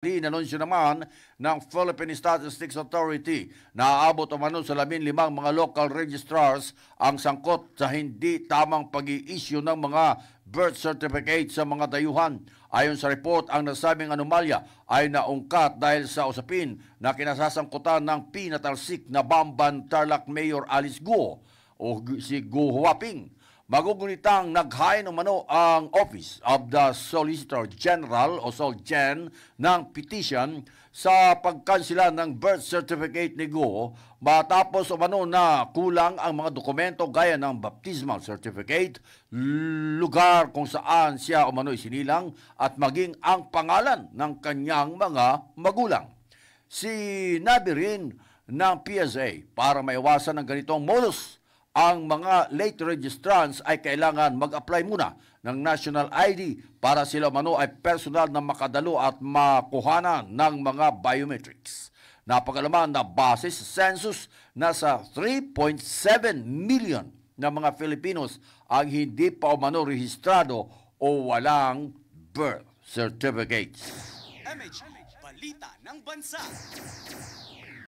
Inanunsyo naman ng Philippine Statistics Authority na aabot umano sa limang mga local registrars ang sangkot sa hindi tamang pag-i-issue ng mga birth certificate sa mga dayuhan. Ayon sa report, ang nasabing anomalya ay naungkat dahil sa usapin na kinasasangkutan ng pinatalsik na Bamban Tarlac Mayor Alice Guo o si Guo Huaping. Magugunitang naghain umano ang Office of the Solicitor General o SOLGEN ng petition sa pagkansila ng birth certificate ni Go matapos umano na kulang ang mga dokumento gaya ng baptismal certificate, lugar kung saan siya umano isinilang at maging ang pangalan ng kanyang mga magulang. Sinabi rin ng PSA para maiwasan ang ganitong modus ang mga late registrants ay kailangan mag-apply muna ng national ID para sila mano ay personal na makadalo at makuhanan ng mga biometrics. Napakalaman na base sa census, nasa 3.7 million na mga Filipinos ang hindi pa umano rehistrado o walang birth certificates. MH, balita ng bansa.